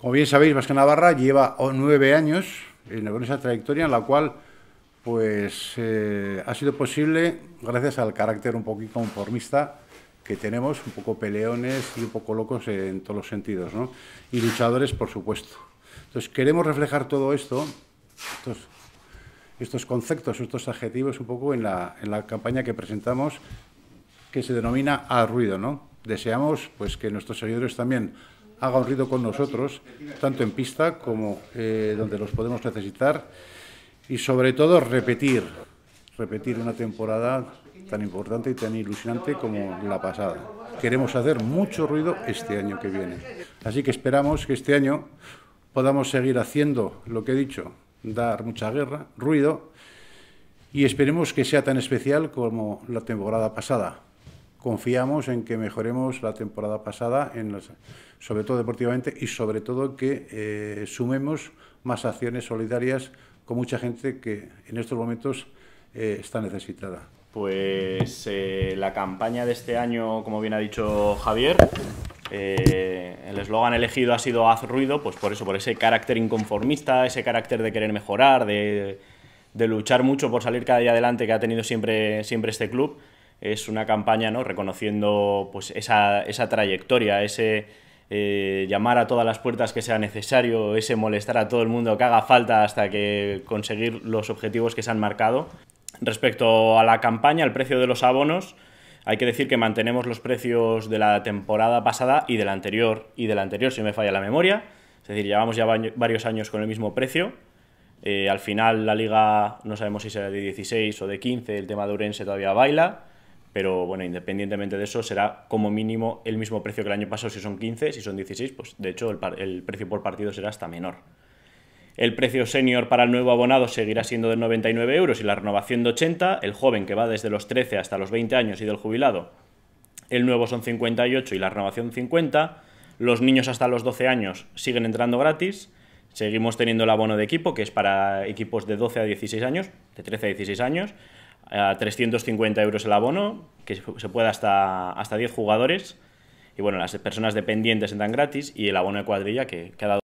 Como bien sabéis, Vasca Navarra lleva nueve años en esa trayectoria en la cual pues eh, ha sido posible gracias al carácter un poco conformista que tenemos, un poco peleones y un poco locos en todos los sentidos, ¿no? Y luchadores, por supuesto. Entonces, queremos reflejar todo esto, estos, conceptos, estos adjetivos, un poco en la, en campaña que presentamos, que se denomina Al Ruido, ¿no? Deseamos pues, que nuestros seguidores también haga un ruido con nosotros, tanto en pista como eh, donde los podemos necesitar. Y sobre todo repetir, repetir una temporada tan importante y tan ilusionante como la pasada. Queremos hacer mucho ruido este año que viene. Así que esperamos que este año podamos seguir haciendo lo que he dicho, dar mucha guerra, ruido, y esperemos que sea tan especial como la temporada pasada confiamos en que mejoremos la temporada pasada, en sobre todo deportivamente, y sobre todo que eh, sumemos más acciones solidarias con mucha gente que en estos momentos eh, está necesitada. Pues eh, la campaña de este año, como bien ha dicho Javier, el eslogan elegido ha sido haz ruido, pues por eso, por ese carácter inconformista, ese carácter de querer mejorar, de, luchar mucho por salir cada día adelante que ha tenido siempre, siempre este club es una campaña ¿no? reconociendo pues, esa, trayectoria, ese eh, llamar a todas las puertas que sea necesario, ese molestar a todo el mundo que haga falta hasta que conseguir los objetivos que se han marcado. Respecto a la campaña, al precio de los abonos, hay que decir que mantenemos los precios de la temporada pasada y de la anterior, y de anterior si me falla la memoria. Es decir, llevamos ya varios años con el mismo precio. Eh, al final la liga no sabemos si será de 16 o de 15, el tema de Urense todavía baila. Pero bueno, independientemente de eso, será como mínimo el mismo precio que el año pasado si son 15, si son 16, pues de hecho el, precio por partido será hasta menor. El precio senior para el nuevo abonado seguirá siendo de 99 euros y la renovación de 80. El joven que va desde los 13 hasta los 20 años y del jubilado, el nuevo son 58 y la renovación 50. Los niños hasta los 12 años siguen entrando gratis. Seguimos teniendo el abono de equipo, que es para equipos de 12 a 16 años, de 13 a 16 años. 350 euros el abono, que se puede hasta, hasta 10 jugadores. Y bueno, las personas dependientes entran gratis y el abono de cuadrilla que, que